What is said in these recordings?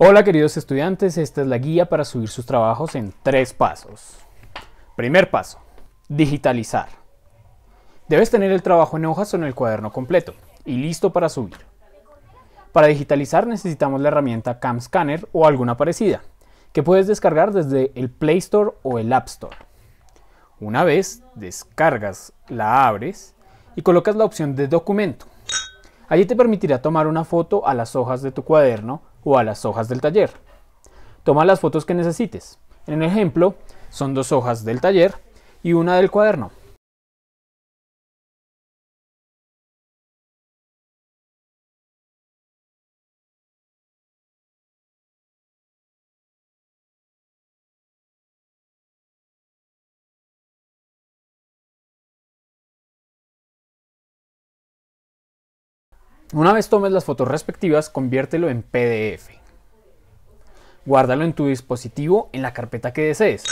Hola queridos estudiantes, esta es la guía para subir sus trabajos en tres pasos. Primer paso, digitalizar. Debes tener el trabajo en hojas o en el cuaderno completo y listo para subir. Para digitalizar necesitamos la herramienta Cam Scanner o alguna parecida, que puedes descargar desde el Play Store o el App Store. Una vez descargas, la abres y colocas la opción de documento. Allí te permitirá tomar una foto a las hojas de tu cuaderno o a las hojas del taller. Toma las fotos que necesites. En el ejemplo, son dos hojas del taller y una del cuaderno. Una vez tomes las fotos respectivas, conviértelo en PDF. Guárdalo en tu dispositivo en la carpeta que desees,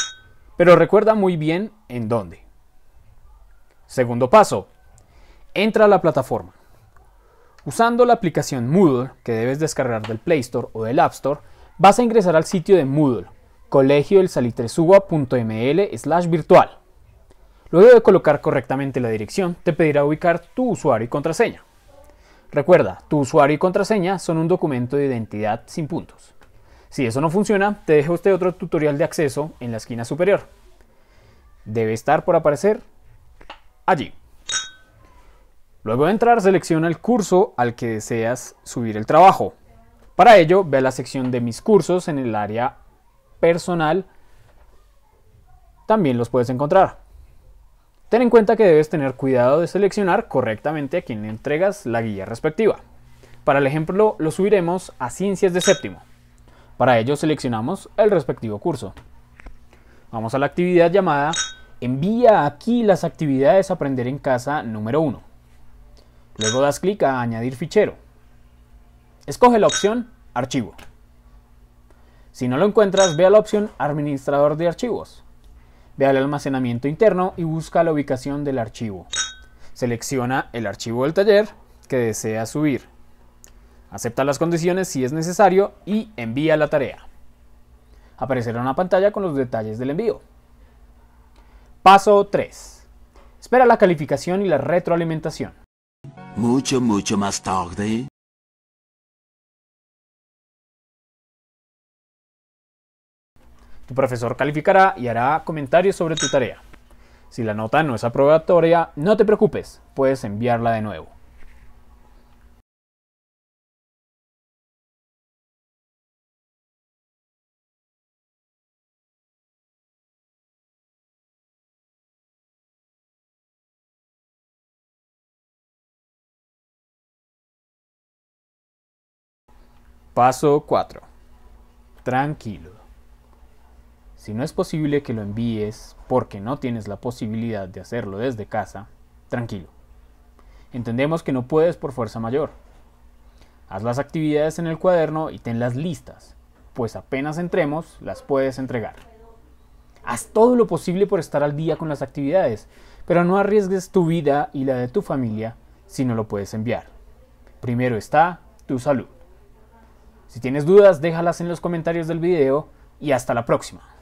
pero recuerda muy bien en dónde. Segundo paso, entra a la plataforma. Usando la aplicación Moodle, que debes descargar del Play Store o del App Store, vas a ingresar al sitio de Moodle, colegioelsalitresuba.ml slash virtual. Luego de colocar correctamente la dirección, te pedirá ubicar tu usuario y contraseña. Recuerda, tu usuario y contraseña son un documento de identidad sin puntos. Si eso no funciona, te dejo usted otro tutorial de acceso en la esquina superior. Debe estar por aparecer allí. Luego de entrar, selecciona el curso al que deseas subir el trabajo. Para ello, ve a la sección de mis cursos en el área personal. También los puedes encontrar. Ten en cuenta que debes tener cuidado de seleccionar correctamente a quien le entregas la guía respectiva. Para el ejemplo lo subiremos a Ciencias de séptimo. Para ello seleccionamos el respectivo curso. Vamos a la actividad llamada Envía aquí las actividades Aprender en casa número 1. Luego das clic a Añadir fichero. Escoge la opción Archivo. Si no lo encuentras, ve a la opción Administrador de archivos. Ve al almacenamiento interno y busca la ubicación del archivo. Selecciona el archivo del taller que desea subir. Acepta las condiciones si es necesario y envía la tarea. Aparecerá una pantalla con los detalles del envío. Paso 3. Espera la calificación y la retroalimentación. Mucho, mucho más tarde. Tu profesor calificará y hará comentarios sobre tu tarea. Si la nota no es aprobatoria, no te preocupes, puedes enviarla de nuevo. Paso 4. Tranquilo. Si no es posible que lo envíes porque no tienes la posibilidad de hacerlo desde casa, tranquilo. Entendemos que no puedes por fuerza mayor. Haz las actividades en el cuaderno y tenlas listas, pues apenas entremos las puedes entregar. Haz todo lo posible por estar al día con las actividades, pero no arriesgues tu vida y la de tu familia si no lo puedes enviar. Primero está tu salud. Si tienes dudas, déjalas en los comentarios del video y hasta la próxima.